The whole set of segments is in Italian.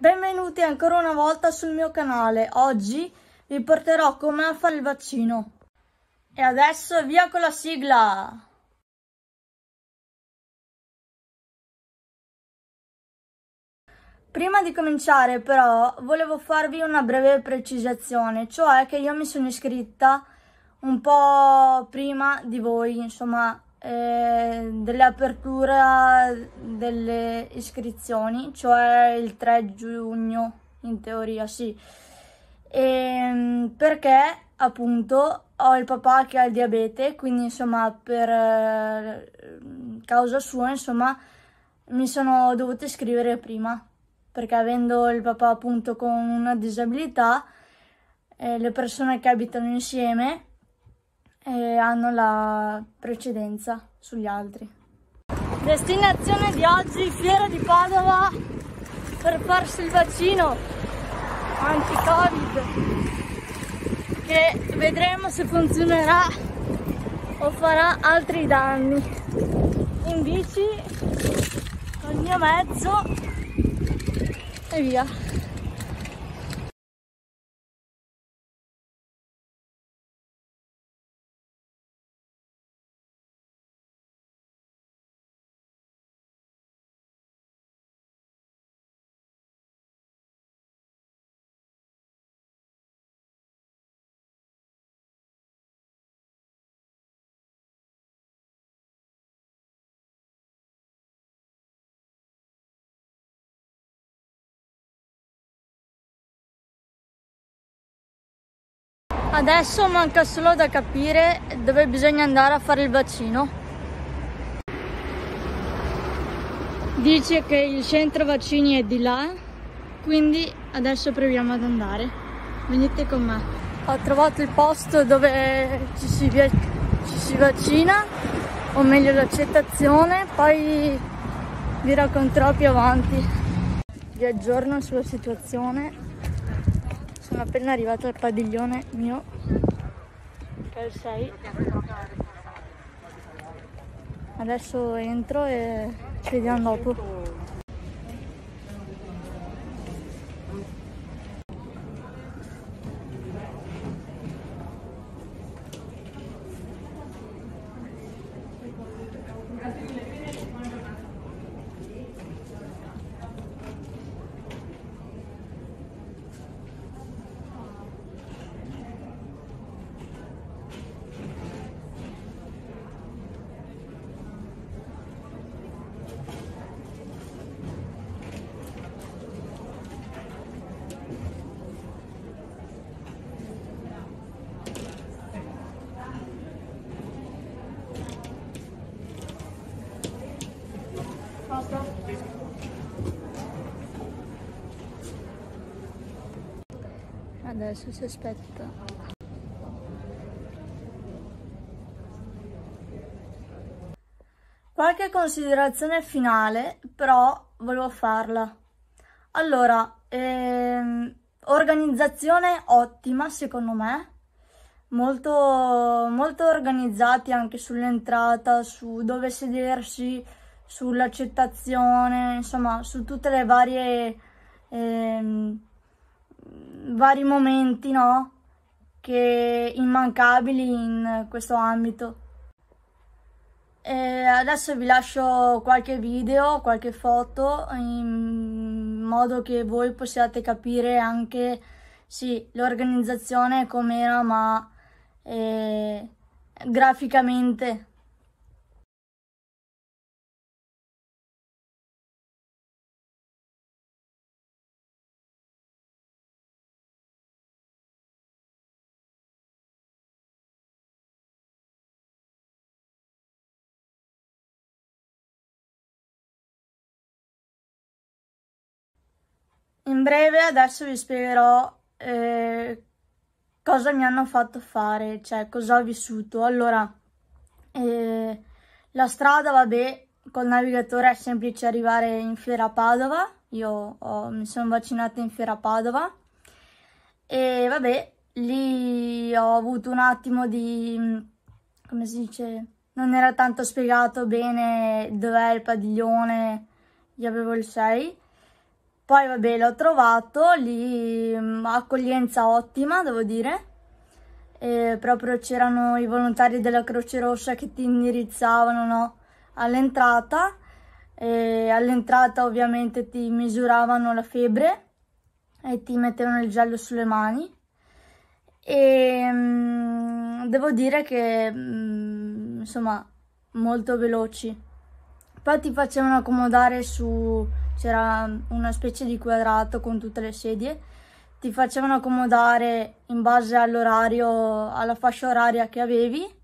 Benvenuti ancora una volta sul mio canale. Oggi vi porterò come a fare il vaccino. E adesso via con la sigla! Prima di cominciare però volevo farvi una breve precisazione, cioè che io mi sono iscritta un po' prima di voi, insomma eh, dell'apertura delle iscrizioni, cioè il 3 giugno in teoria, sì. E, ehm, perché appunto ho il papà che ha il diabete, quindi insomma per ehm, causa sua, insomma, mi sono dovuta iscrivere prima, perché avendo il papà appunto con una disabilità, eh, le persone che abitano insieme e hanno la precedenza sugli altri. Destinazione di oggi, Fiera di Padova, per farsi il vaccino anti-covid, che vedremo se funzionerà o farà altri danni. In bici, col mio mezzo e via. Adesso manca solo da capire dove bisogna andare a fare il vaccino. Dice che il centro vaccini è di là, quindi adesso proviamo ad andare. Venite con me. Ho trovato il posto dove ci si, ci si vaccina, o meglio l'accettazione, poi vi racconterò più avanti. Vi aggiorno sulla situazione sono appena arrivato al padiglione mio per 6. Adesso entro e ci vediamo dopo. adesso si aspetta Qualche considerazione finale, però volevo farla. Allora, ehm, organizzazione ottima secondo me, molto, molto organizzati anche sull'entrata, su dove sedersi, sull'accettazione, insomma su tutte le varie ehm, vari momenti, no? Che immancabili in questo ambito. E adesso vi lascio qualche video, qualche foto, in modo che voi possiate capire anche, sì, l'organizzazione com'era, ma eh, graficamente. in breve adesso vi spiegherò eh, cosa mi hanno fatto fare, cioè cosa ho vissuto. Allora, eh, la strada, vabbè, col navigatore è semplice arrivare in Fiera Padova. Io ho, mi sono vaccinata in Fiera Padova e vabbè, lì ho avuto un attimo di, come si dice, non era tanto spiegato bene dov'è il padiglione, io avevo il 6 poi vabbè l'ho trovato lì, mm, accoglienza ottima devo dire, e proprio c'erano i volontari della Croce Rossa che ti indirizzavano no? all'entrata all'entrata ovviamente ti misuravano la febbre e ti mettevano il gel sulle mani e mm, devo dire che mm, insomma molto veloci poi ti facevano accomodare su c'era una specie di quadrato con tutte le sedie, ti facevano accomodare in base all'orario, alla fascia oraria che avevi.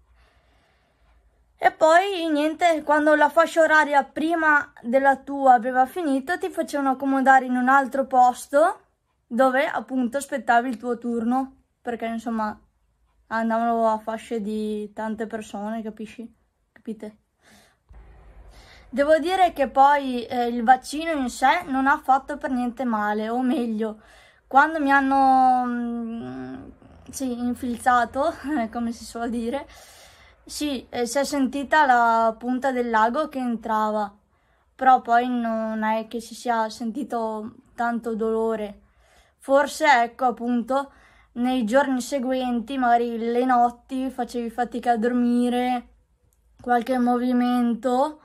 E poi niente, quando la fascia oraria prima della tua aveva finito, ti facevano accomodare in un altro posto dove appunto aspettavi il tuo turno, perché insomma andavano a fasce di tante persone, capisci? Capite? Devo dire che poi eh, il vaccino in sé non ha fatto per niente male, o meglio, quando mi hanno mh, mm, sì, infilzato, come si suol dire, sì, eh, si è sentita la punta del lago che entrava, però poi non è che si sia sentito tanto dolore. Forse, ecco, appunto, nei giorni seguenti, magari le notti, facevi fatica a dormire, qualche movimento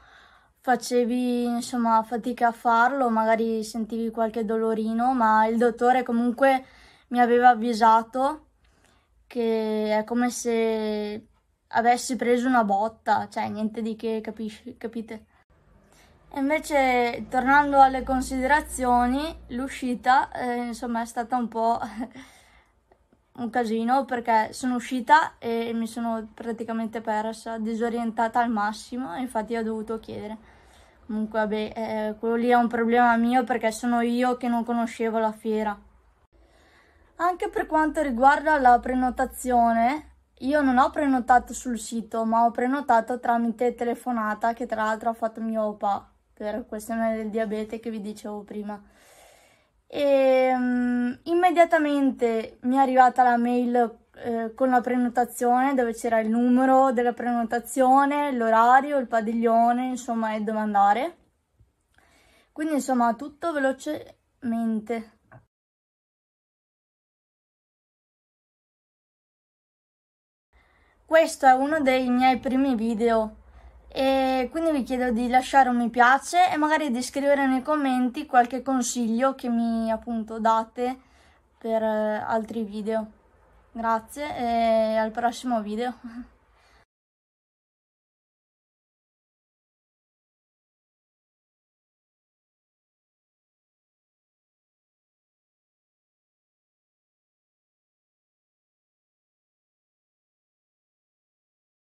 facevi insomma fatica a farlo, magari sentivi qualche dolorino, ma il dottore comunque mi aveva avvisato che è come se avessi preso una botta, cioè niente di che, capisci, capite? E invece tornando alle considerazioni, l'uscita eh, insomma è stata un po' un casino perché sono uscita e mi sono praticamente persa, disorientata al massimo, infatti ho dovuto chiedere. Comunque, vabbè, eh, quello lì è un problema mio perché sono io che non conoscevo la fiera. Anche per quanto riguarda la prenotazione, io non ho prenotato sul sito, ma ho prenotato tramite telefonata che tra l'altro ha fatto mio papà per questione del diabete che vi dicevo prima. E um, immediatamente mi è arrivata la mail eh, con la prenotazione dove c'era il numero della prenotazione, l'orario, il padiglione, insomma, e dove andare. Quindi, insomma, tutto velocemente. Questo è uno dei miei primi video e quindi vi chiedo di lasciare un mi piace e magari di scrivere nei commenti qualche consiglio che mi appunto date per eh, altri video. Grazie e al prossimo video.